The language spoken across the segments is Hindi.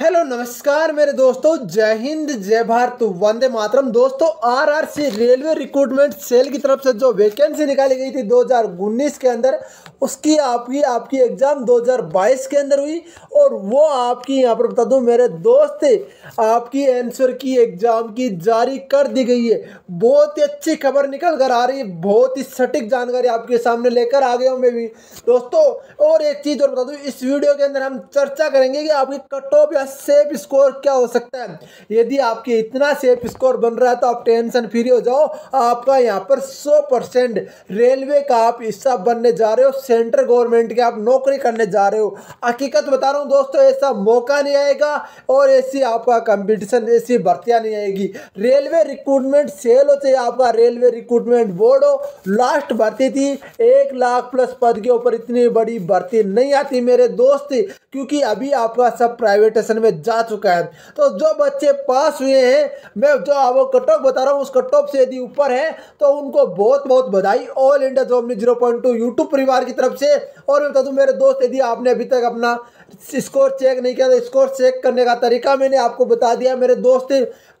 हेलो नमस्कार मेरे दोस्तों जय हिंद जय भारत वंदे मातरम दोस्तों आरआरसी रेलवे रिक्रूटमेंट सेल की तरफ से जो वैकेंसी निकाली गई थी 2019 के अंदर उसकी आपकी आपकी एग्ज़ाम 2022 के अंदर हुई और वो आपकी यहाँ पर बता दूँ मेरे दोस्त आपकी आंसर की एग्ज़ाम की जारी कर दी गई है बहुत ही अच्छी खबर निकल कर आ रही है बहुत ही सटीक जानकारी आपके सामने लेकर आ गया हूँ मैं भी दोस्तों और एक चीज़ और बता दूँ इस वीडियो के अंदर हम चर्चा करेंगे कि आपकी कट ऑफ आपका सेफ स्कोर क्या हो सकता है यदि आपके इतना सेफ स्कोर बन रहा है तो आप टेंशन फ्री हो जाओ आपका यहाँ पर सौ परसेंट रेलवे का आप हिस्सा बनने जा रहे हो सेंट्रल गवर्नमेंट की आप नौकरी करने जा रहे हो हकीकत बता रहा हूँ दोस्तों ऐसा मौका नहीं आएगा और ऐसी आपका कंपटीशन ऐसी भर्तियाँ नहीं आएगी रेलवे रिक्रूटमेंट सेल हो चाहिए आपका रेलवे रिक्रूटमेंट बोर्ड हो लास्ट भर्ती थी एक लाख प्लस पद के ऊपर इतनी बड़ी भर्ती नहीं आती मेरे दोस्त क्योंकि अभी आपका सब प्राइवेटेशन सेशन में जा चुका है तो जो बच्चे पास हुए हैं मैं जो अब कट ऑफ बता रहा हूँ उस कट ऑफ से यदि ऊपर है तो उनको बहुत बहुत बधाई all India job news zero point two YouTube परिवार की तरफ से और मैं बता दूँ मेरे दोस्त यदि आपने अभी तक अपना स्कोर चेक नहीं किया तो स्कोर चेक करने का तरीका मैंने आपको बता दिया मेरे दोस्त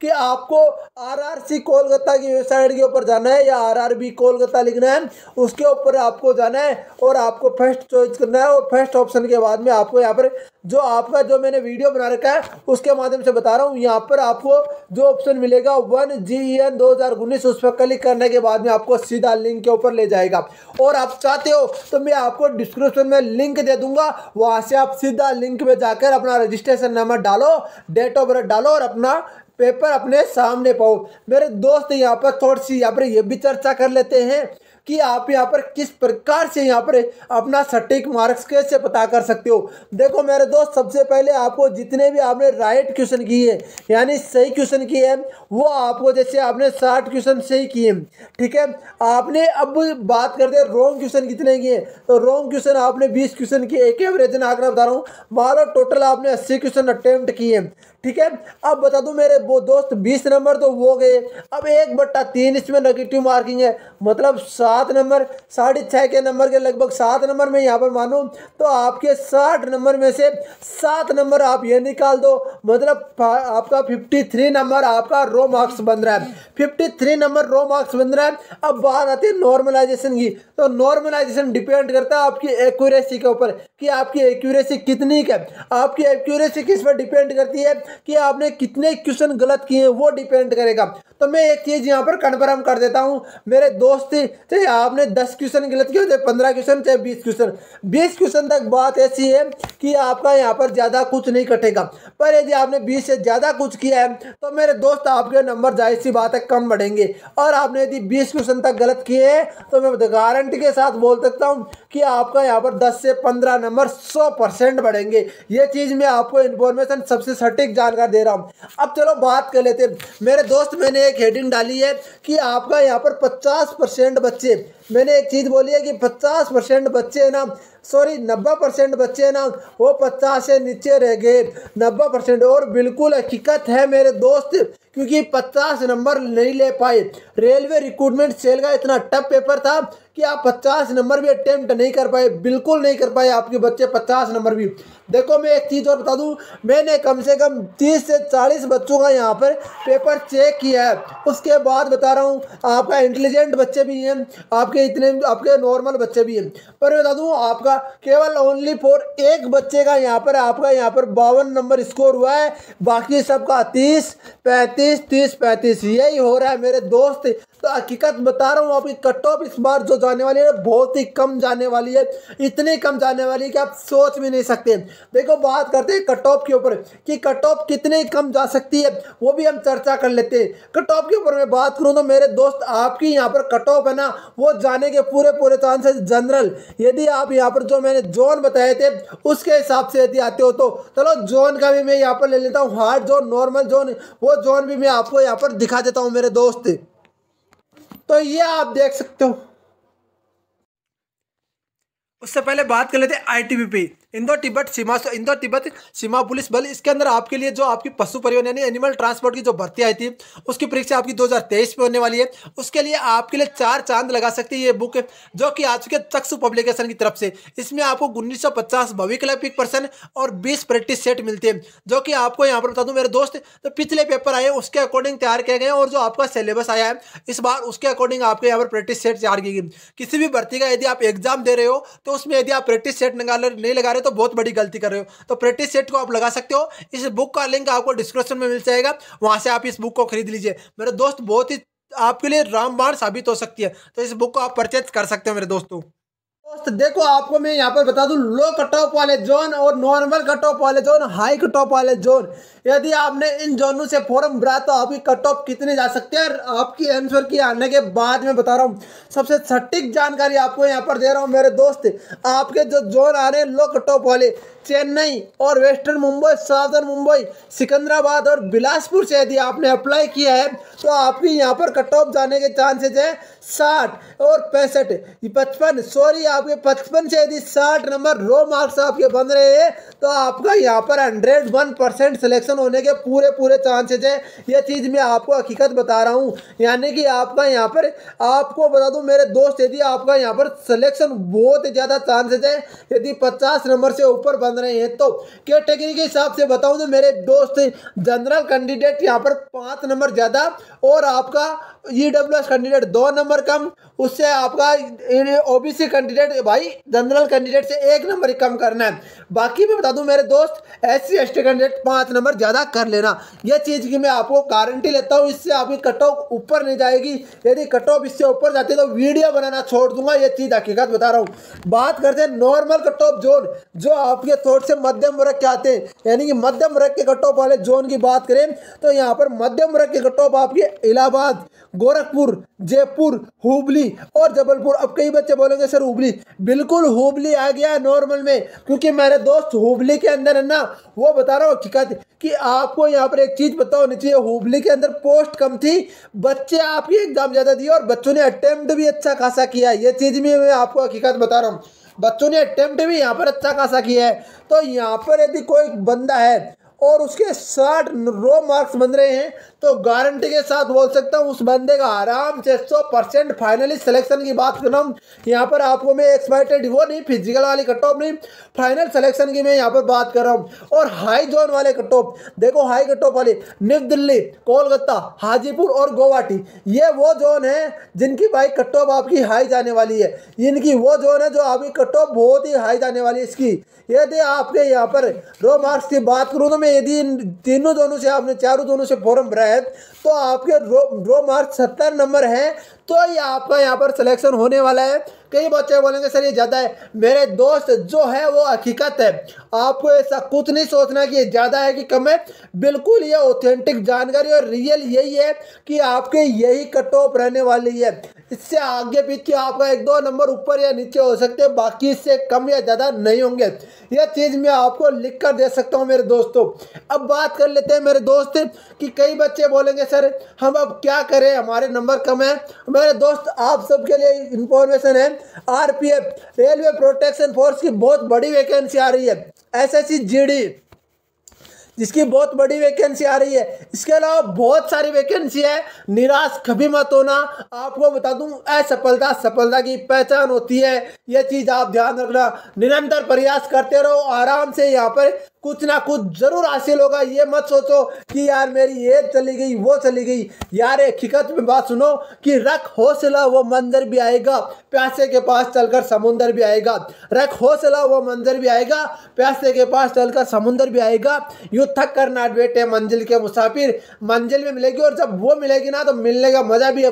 कि आपको आरआरसी कोलकाता की वेबसाइट के ऊपर जाना है या आरआरबी कोलकाता लिखना है उसके ऊपर आपको जाना है और आपको फर्स्ट चॉइस करना है और फर्स्ट ऑप्शन के बाद में आपको यहाँ पर जो आपका जो मैंने वीडियो बना रखा है उसके माध्यम से बता रहा हूँ यहाँ पर आपको जो ऑप्शन मिलेगा वन जी एन दो हज़ार उन्नीस उस पर क्लिक करने के बाद में आपको सीधा लिंक के ऊपर ले जाएगा और आप चाहते हो तो मैं आपको डिस्क्रिप्शन में लिंक दे दूंगा वहाँ से आप सीधा लिंक में जाकर अपना रजिस्ट्रेशन नंबर डालो डेट ऑफ बर्थ डालो और अपना पेपर अपने सामने पाओ मेरे दोस्त यहाँ पर थोड़ी सी यहाँ पर ये भी चर्चा कर लेते हैं कि आप यहाँ पर किस प्रकार से यहाँ पर अपना सटीक मार्क्स कैसे पता कर सकते हो देखो मेरे दोस्त सबसे पहले आपको जितने भी आपने राइट क्वेश्चन किए हैं यानी सही क्वेश्चन किए हैं वो आपको जैसे आपने साठ क्वेश्चन सही किए ठीक है आपने अब बात करते हैं रॉन्ग क्वेश्चन कितने किए तो रॉन्ग क्वेश्चन आपने बीस क्वेश्चन किए एक एवरेज में आंकड़ा बता रहा हूँ लो टोटल आपने अस्सी क्वेश्चन अटैम्प्ट किए ठीक है अब बता दूँ मेरे वो दोस्त बीस नंबर तो वो गए अब एक बट्टा तीन इसमें नेगेटिव मार्किंग है मतलब सात सात नंबर साढ़े छः के नंबर के लगभग सात नंबर में यहाँ पर मानूँ तो आपके साठ नंबर में से सात नंबर आप ये निकाल दो मतलब आपका फिफ्टी थ्री नंबर आपका रो मार्क्स बन रहा है फिफ्टी थ्री नंबर रो मार्क्स बन रहा है अब बात आती है नॉर्मलाइजेशन की तो नॉर्मलाइजेशन डिपेंड करता है आपकी एक्यूरेसी के ऊपर कि आपकी एक्यूरेसी कितनी है आपकी एक्यूरेसी किस पर डिपेंड करती है कि आपने कितने क्वेश्चन गलत किए हैं वो डिपेंड करेगा तो मैं एक चीज़ यहाँ पर कन्फर्म कर देता हूँ मेरे दोस्त थे भाई आपने दस क्वेश्चन गलत किए थे पंद्रह क्वेश्चन चाहे बीस क्वेश्चन बीस क्वेश्चन तक बात ऐसी है कि आपका यहाँ पर ज़्यादा कुछ नहीं कटेगा पर यदि आपने बीस से ज़्यादा कुछ किया है तो मेरे दोस्त आपके नंबर जाहिर सी बात है कम बढ़ेंगे और आपने यदि बीस क्वेश्चन तक गलत किए हैं तो मैं गारंटी के साथ बोल सकता हूँ कि आपका यहाँ पर दस से पंद्रह नंबर सौ परसेंट बढ़ेंगे ये चीज़ मैं आपको इन्फॉर्मेशन सबसे सटीक जानकारी दे रहा हूँ अब चलो बात कर लेते मेरे दोस्त मैंने एक हेडिंग डाली है कि आपका यहाँ पर पचास परसेंट बच्चे से मैंने एक चीज़ बोली है कि 50 परसेंट बच्चे ना सॉरी 90 परसेंट बच्चे ना वो 50 से नीचे रह गए 90 परसेंट और बिल्कुल हकीकत है मेरे दोस्त क्योंकि पचास नंबर नहीं ले पाए रेलवे रिक्रूटमेंट सेल का इतना टफ पेपर था कि आप पचास नंबर भी अटैम्प्ट नहीं कर पाए बिल्कुल नहीं कर पाए आपके बच्चे पचास नंबर भी देखो मैं एक चीज़ और बता दूं मैंने कम से कम तीस से चालीस बच्चों का यहाँ पर पेपर चेक किया है उसके बाद बता रहा हूँ आपका इंटेलिजेंट बच्चे भी हैं आपके इतने आपके नॉर्मल बच्चे भी हैं पर बता दूँ आपका केवल ओनली फोर एक बच्चे का यहाँ पर आपका यहाँ पर बावन नंबर स्कोर हुआ है बाकी सबका तीस पैंतीस पैंतीस तीस पैंतीस यही हो रहा है मेरे दोस्त तो हकीकत बता रहा हूँ आपकी कट ऑफ इस बार जो जाने वाली है बहुत ही कम जाने वाली है इतनी कम जाने वाली है कि आप सोच भी नहीं सकते देखो बात करते हैं कट ऑफ के ऊपर कि कट ऑफ कितने कम जा सकती है वो भी हम चर्चा कर लेते हैं कट ऑफ के ऊपर मैं बात करूँ तो मेरे दोस्त आपकी यहाँ पर कट ऑफ है ना वो जाने के पूरे पूरे चांसेस जनरल यदि आप यहाँ पर जो मैंने जोन बताए थे उसके हिसाब से यदि आते हो तो चलो जोन का भी मैं यहाँ पर ले लेता हूँ हार्ड जोन नॉर्मल जोन वो जोन भी मैं आपको यहाँ पर दिखा देता हूँ मेरे दोस्त तो ये आप देख सकते हो उससे पहले बात कर लेते आई टी इंदौर तिब्बत सीमा इंदौर तिब्बत सीमा पुलिस बल इसके अंदर आपके लिए जो आपकी पशु परिवहन यानी एनिमल ट्रांसपोर्ट की जो भर्ती आई थी उसकी परीक्षा आपकी 2023 में होने वाली है उसके लिए आपके लिए चार चांद लगा सकती है ये बुक जो कि आ चुकी है पब्लिकेशन की तरफ से इसमें आपको उन्नीस सौ पचास भविकलापिक पर्सन और बीस प्रैक्टिस सेट मिलती है जो कि आपको यहाँ पर बता दूँ मेरे दोस्त तो पिछले पेपर आए उसके अकॉर्डिंग तैयार किए गए और जो आपका सिलेबस आया है इस बार उसके अकॉर्डिंग आपके यहाँ पर प्रैक्टिस सेट तैयार की गई किसी भी भर्ती का यदि आप एग्जाम दे रहे हो तो उसमें यदि आप प्रैक्टिस सेट नहीं लगा रहे हो तो बहुत बड़ी गलती कर रहे हो तो प्रैक्टिस सेट को आप लगा सकते हो इस बुक का लिंक आपको डिस्क्रिप्शन में मिल जाएगा वहां से आप इस बुक को खरीद लीजिए मेरे दोस्त बहुत ही आपके लिए रामबाण साबित हो सकती है तो इस बुक को आप परचेज कर सकते हो मेरे दोस्तों दोस्त देखो आपको मैं यहाँ पर बता दूँ लो कट ऑफ वाले जोन और नॉर्मल कट ऑफ वाले जोन हाई कट ऑफ वाले जोन यदि आपने इन जोनों से फॉर्म भरा तो आपकी कट ऑफ कितने जा सकते हैं आपकी आंसर की आने के बाद में बता रहा हूँ सबसे सटीक जानकारी आपको यहाँ पर दे रहा हूँ मेरे दोस्त आपके जो जोन आ रहे हैं लो कट ऑफ वाले चेन्नई और वेस्टर्न मुंबई साउथर्न मुंबई सिकंदराबाद और बिलासपुर से यदि आपने अप्लाई किया है तो आपकी यहाँ पर कट ऑफ जाने के चांसेस हैं साठ और पैंसठ पचपन सॉरी आपके पचपन से यदि साठ नंबर रो मार्क्स आपके बन रहे हैं तो आपका यहाँ पर हंड्रेड वन परसेंट सिलेक्शन होने के पूरे पूरे चांसेज है ये चीज़ मैं आपको हकीकत बता रहा हूँ यानी कि आपका यहाँ पर आपको बता दूँ मेरे दोस्त यदि आपका यहाँ पर सलेक्शन बहुत ज़्यादा चांसेज है यदि पचास नंबर से ऊपर बन रहे हैं तो कैटेगरी के हिसाब से बताऊँ तो मेरे दोस्त जनरल कैंडिडेट यहाँ पर पाँच नंबर ज़्यादा और आपका ई e कैंडिडेट दो नंबर कम उससे आपका ओबीसी कैंडिडेट भाई जनरल कैंडिडेट से एक नंबर कम करना है बाकी मैं बता दूं मेरे दोस्त एस सी कैंडिडेट पाँच नंबर ज़्यादा कर लेना यह चीज़ की मैं आपको गारंटी लेता हूँ इससे आपकी कट ऑफ ऊपर नहीं जाएगी यदि कट ऑफ इससे ऊपर जाती है तो वीडियो बनाना छोड़ दूंगा यह चीज़ हकीकत बता रहा हूँ बात करते हैं नॉर्मल कट ऑफ जोन जो आपके थोड़े से मध्यम वर्ग के आते हैं यानी कि मध्यम वर्ग के कट ऑफ वाले जोन की बात करें तो यहाँ पर मध्यम वर्ग के कट ऑफ आप आपके इलाहाबाद गोरखपुर जयपुर हुबली और जबलपुर अब कई बच्चे बोलेंगे सर हुबली बिल्कुल हुबली आ गया नॉर्मल में क्योंकि मेरे दोस्त हुबली के अंदर है ना वो बता रहा हूँ हकीकत कि आपको यहाँ पर एक चीज़ बताओ होनी चाहिए हुबली के अंदर पोस्ट कम थी बच्चे आपके एग्ज़ाम ज़्यादा दिए और बच्चों ने अटैम्प्ट भी अच्छा खासा किया ये चीज़ भी मैं आपको हकीकत बता रहा हूँ बच्चों ने अटैम्प्ट भी यहाँ पर अच्छा खासा किया है तो यहाँ पर यदि कोई बंदा है और उसके साठ रो मार्क्स बन रहे हैं तो गारंटी के साथ बोल सकता हूँ उस बंदे का आराम से सौ परसेंट फाइनली सिलेक्शन की बात कर रहा हूँ यहाँ पर आपको मैं एक्सपायटेड वो नहीं फिजिकल वाली कट ऑफ नहीं फाइनल सिलेक्शन की मैं यहाँ पर बात कर रहा हूँ और हाई जोन वाले कट ऑफ देखो हाई कट ऑफ वाली न्यू दिल्ली कोलकाता हाजीपुर और गुवाहाटी ये वो जोन है जिनकी बाइक कट ऑफ आपकी हाई जाने वाली है इनकी वो जोन है जो आपकी कट ऑफ बहुत ही हाई जाने वाली है इसकी यदि आपके यहाँ पर रो मार्क्स की बात करूँ तो मैं यदि तीनों दोनों से आपने चारों दोनों से फॉर्म भरा है तो आपके रो रो मार्क सत्तर नंबर है तो ये आपका यहाँ पर सिलेक्शन होने वाला है कई बच्चे बोलेंगे सर ये ज़्यादा है मेरे दोस्त जो है वो हकीकत है आपको ऐसा कुछ नहीं सोचना कि ये ज़्यादा है कि कम है बिल्कुल ये ऑथेंटिक जानकारी और रियल यही है कि आपके यही कट ऑफ रहने वाली है इससे आगे पीछे आपका एक दो नंबर ऊपर या नीचे हो सकते हैं बाकी इससे कम या ज़्यादा नहीं होंगे यह चीज़ मैं आपको लिख कर दे सकता हूँ मेरे दोस्तों अब बात कर लेते हैं मेरे दोस्त कि कई बच्चे बोलेंगे सर हम अब क्या करें हमारे नंबर कम है मेरे दोस्त आप सबके लिए इन्फॉर्मेशन है आरपीएफ रेलवे प्रोटेक्शन फोर्स की बहुत बड़ी वैकेंसी आ रही है एसएससी जीडी जिसकी बहुत बड़ी वैकेंसी आ रही है इसके अलावा बहुत सारी वैकेंसी है निराश कभी मत होना आपको बता दूं असफलता सफलता की पहचान होती है यह चीज़ आप ध्यान रखना निरंतर प्रयास करते रहो आराम से यहाँ पर कुछ ना कुछ जरूर हासिल होगा ये मत सोचो कि यार मेरी ये चली गई वो चली गई यार एक हकीकत में बात सुनो कि रख हौसला वो मंजर भी आएगा प्यासे के पास चलकर समुंदर भी आएगा रख हौसला वो मंजर भी आएगा प्यासे के पास चलकर समुंदर भी आएगा यूँ थक कर ना बैठे मंजिल के मुसाफिर मंजिल में मिलेगी और जब वो मिलेगी ना तो मिलने का मज़ा भी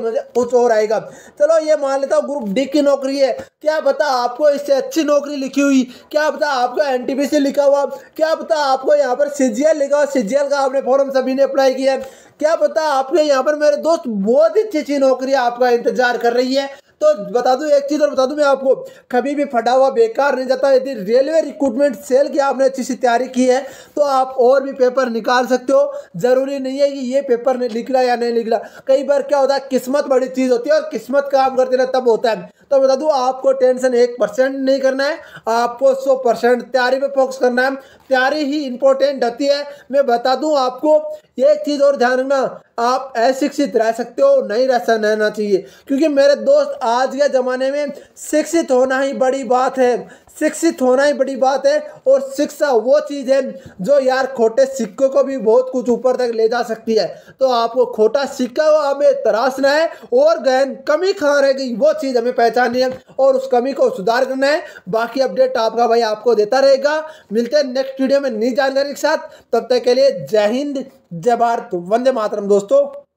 कुछ और आएगा चलो ये मान लेता हूँ ग्रुप डी की नौकरी है क्या पता आपको इससे अच्छी नौकरी लिखी हुई क्या पता आपका एन लिखा हुआ क्या तब था आपको यहाँ पर सीजीएल लिखा सीजीएल का आपने फॉर्म सभी ने अप्लाई किया क्या पता आपके यहाँ पर मेरे दोस्त बहुत ही अच्छी अच्छी नौकरी आपका इंतजार कर रही है तो बता दूं एक चीज़ और बता दूं मैं आपको कभी भी फटा हुआ बेकार नहीं जाता यदि रेलवे रिक्रूटमेंट सेल की आपने अच्छी सी तैयारी की है तो आप और भी पेपर निकाल सकते हो ज़रूरी नहीं है कि ये पेपर ने निकला या नहीं निकला कई बार क्या होता है किस्मत बड़ी चीज़ होती है और किस्मत काम करते ना तब होता है तो बता दूँ आपको टेंशन एक परसेंट नहीं करना है आपको सौ परसेंट तैयारी पर फोकस करना है तैयारी ही इंपॉर्टेंट होती है मैं बता दूँ आपको एक चीज़ और ध्यान ना आप अशिक्षित रह सकते हो नहीं रह रहना चाहिए क्योंकि मेरे दोस्त आज के ज़माने में शिक्षित होना ही बड़ी बात है शिक्षित होना ही बड़ी बात है और शिक्षा वो चीज़ है जो यार खोटे सिक्कों को भी बहुत कुछ ऊपर तक ले जा सकती है तो आपको खोटा सिक्का हमें तराशना है और गहन कमी कहाँ रह वो चीज़ हमें पहचाननी है और उस कमी को सुधार करना है बाकी अपडेट आपका भाई आपको देता रहेगा मिलते हैं नेक्स्ट वीडियो में नई जानकारी के साथ तब तक के लिए जय हिंद जय भारत वंदे मातरम दोस्तों